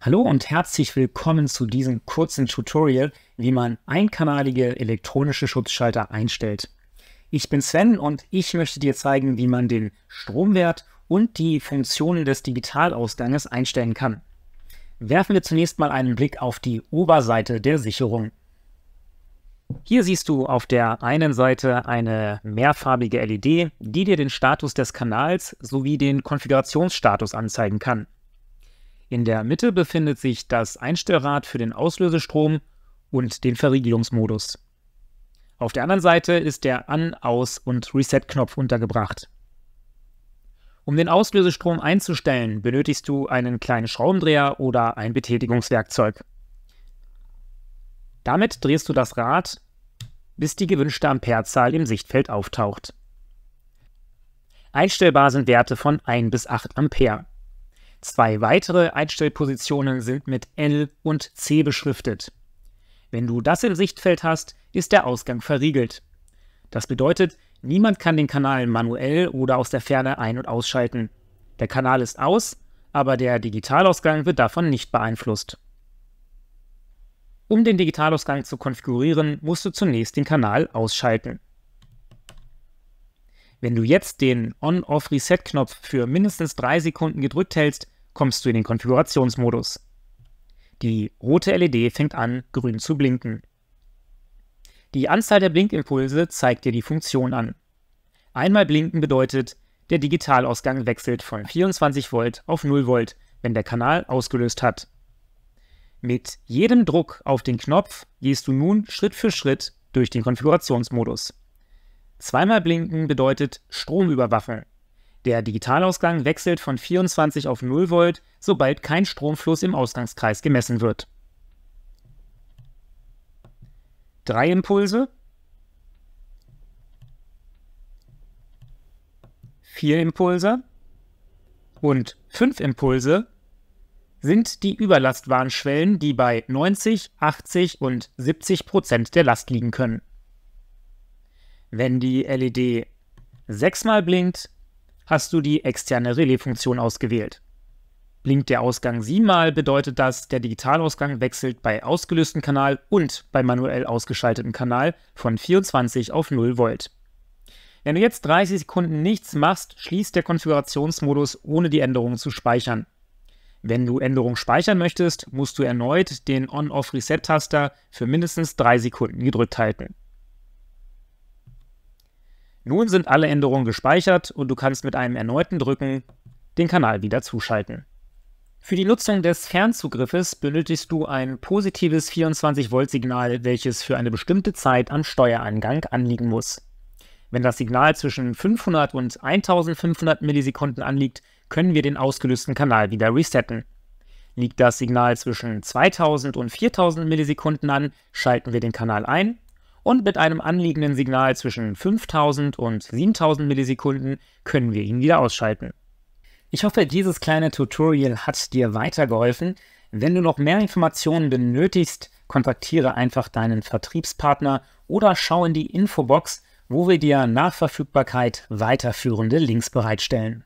Hallo und herzlich willkommen zu diesem kurzen Tutorial, wie man einkanalige elektronische Schutzschalter einstellt. Ich bin Sven und ich möchte dir zeigen, wie man den Stromwert und die Funktionen des Digitalausganges einstellen kann. Werfen wir zunächst mal einen Blick auf die Oberseite der Sicherung. Hier siehst du auf der einen Seite eine mehrfarbige LED, die dir den Status des Kanals sowie den Konfigurationsstatus anzeigen kann. In der Mitte befindet sich das Einstellrad für den Auslösestrom und den Verriegelungsmodus. Auf der anderen Seite ist der An-, Aus- und Reset-Knopf untergebracht. Um den Auslösestrom einzustellen, benötigst du einen kleinen Schraubendreher oder ein Betätigungswerkzeug. Damit drehst du das Rad, bis die gewünschte Amperezahl im Sichtfeld auftaucht. Einstellbar sind Werte von 1 bis 8 Ampere. Zwei weitere Einstellpositionen sind mit L und C beschriftet. Wenn du das im Sichtfeld hast, ist der Ausgang verriegelt. Das bedeutet, niemand kann den Kanal manuell oder aus der Ferne ein- und ausschalten. Der Kanal ist aus, aber der Digitalausgang wird davon nicht beeinflusst. Um den Digitalausgang zu konfigurieren, musst du zunächst den Kanal ausschalten. Wenn du jetzt den On-Off-Reset-Knopf für mindestens 3 Sekunden gedrückt hältst, kommst du in den Konfigurationsmodus. Die rote LED fängt an, grün zu blinken. Die Anzahl der Blinkimpulse zeigt dir die Funktion an. Einmal blinken bedeutet, der Digitalausgang wechselt von 24 Volt auf 0 Volt, wenn der Kanal ausgelöst hat. Mit jedem Druck auf den Knopf gehst du nun Schritt für Schritt durch den Konfigurationsmodus. Zweimal blinken bedeutet Strom überwachen. Der Digitalausgang wechselt von 24 auf 0 Volt, sobald kein Stromfluss im Ausgangskreis gemessen wird. Drei Impulse, vier Impulse und fünf Impulse sind die Überlastwarnschwellen, die bei 90, 80 und 70 Prozent der Last liegen können. Wenn die LED sechsmal blinkt, hast du die externe Relais-Funktion ausgewählt. Blinkt der Ausgang siebenmal, bedeutet das, der Digitalausgang wechselt bei ausgelöstem Kanal und bei manuell ausgeschaltetem Kanal von 24 auf 0 Volt. Wenn du jetzt 30 Sekunden nichts machst, schließt der Konfigurationsmodus, ohne die Änderungen zu speichern. Wenn du Änderungen speichern möchtest, musst du erneut den On-Off-Reset-Taster für mindestens 3 Sekunden gedrückt halten. Nun sind alle Änderungen gespeichert und du kannst mit einem erneuten Drücken den Kanal wieder zuschalten. Für die Nutzung des Fernzugriffes benötigst du ein positives 24-Volt-Signal, welches für eine bestimmte Zeit am Steuerangang anliegen muss. Wenn das Signal zwischen 500 und 1500 Millisekunden anliegt, können wir den ausgelösten Kanal wieder resetten. Liegt das Signal zwischen 2000 und 4000 Millisekunden an, schalten wir den Kanal ein und mit einem anliegenden Signal zwischen 5000 und 7000 Millisekunden können wir ihn wieder ausschalten. Ich hoffe, dieses kleine Tutorial hat dir weitergeholfen. Wenn du noch mehr Informationen benötigst, kontaktiere einfach deinen Vertriebspartner oder schau in die Infobox, wo wir dir nach Verfügbarkeit weiterführende Links bereitstellen.